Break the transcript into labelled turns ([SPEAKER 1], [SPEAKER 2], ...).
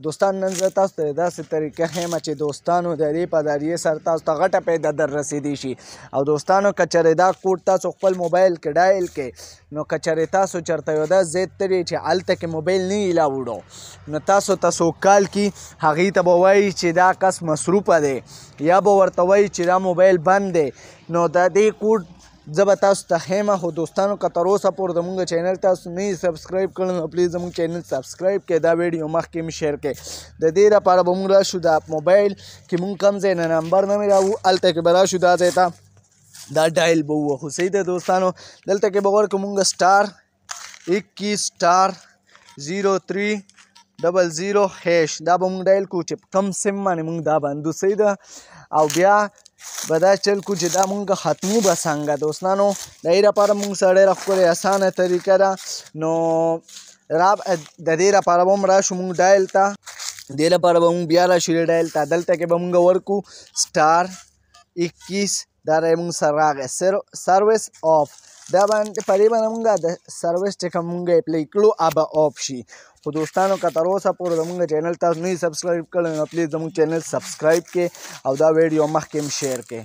[SPEAKER 1] دوستان نن زه تاسو ته داسې طریقه ښیم چې دوستانو د دې په ذریعې سره تاسو ته غټه پیدا در رسیدی شي او دوستانو که چېرې دا کوډ تاسو خپل موبایل کې ډایل کې نو که چېرې تاسو چېرته یو دا زید ترې چې هلته کې موبایل نه ایله وړو نو تاسو ته څوک کال کې هغې ته به وایي چې دا کس مصروفه دی یا به ورته وایي چې دا موبایل بند دی نو د دې کوډ زه به تاسو ته خیمه خو دوستانو که تر اوسه پورې زموږ چینل تاسو نه سبسکرایب کړی نو پلیز زموږ چینل سبسکرایب کړئ دا ویډیو مخکې مې شیر کړئ د دې لپاره به موږ راشو د موبایل کې موږ کم ځای نه نمبر نه مې راوو هلته کې به راشو دا ځای ته دا ډایل به ووهو صحیح ده دوستانو دلته کې به ورکړو موږ سټار اکیس سټار زیرو تھری ډبل زیرو هیش دا به مونږ ډایل کو چې کم سیم باندې مونږ دا باندې صحیح ده او بیا به دا چل کو چې دا مونږ ختمو به څنګه دوستانو د دې لپاره مونږ سره ډېره ښکلې اسانه طریقه ده نو را د دې لپاره به هم راشو مونږ ډایل ته دې لپاره به مونږ بیا راشو ډایل ته دلته کې به مونږ ورکو سټار اکیس دا رای مونږ سره راغی سرویس آف دا باندې په دې باندې مونږ د سرویس چې کوم مونږ اپلای کړو هغه آف شي خو دوستانو که تر اوسه پورې زمونږ چینل تاسو نه سبسکرایب کړی نو پلیز زمونږ چینل سبسکرایب کړئ او دا ویډیو مخکې هم شیر کړئ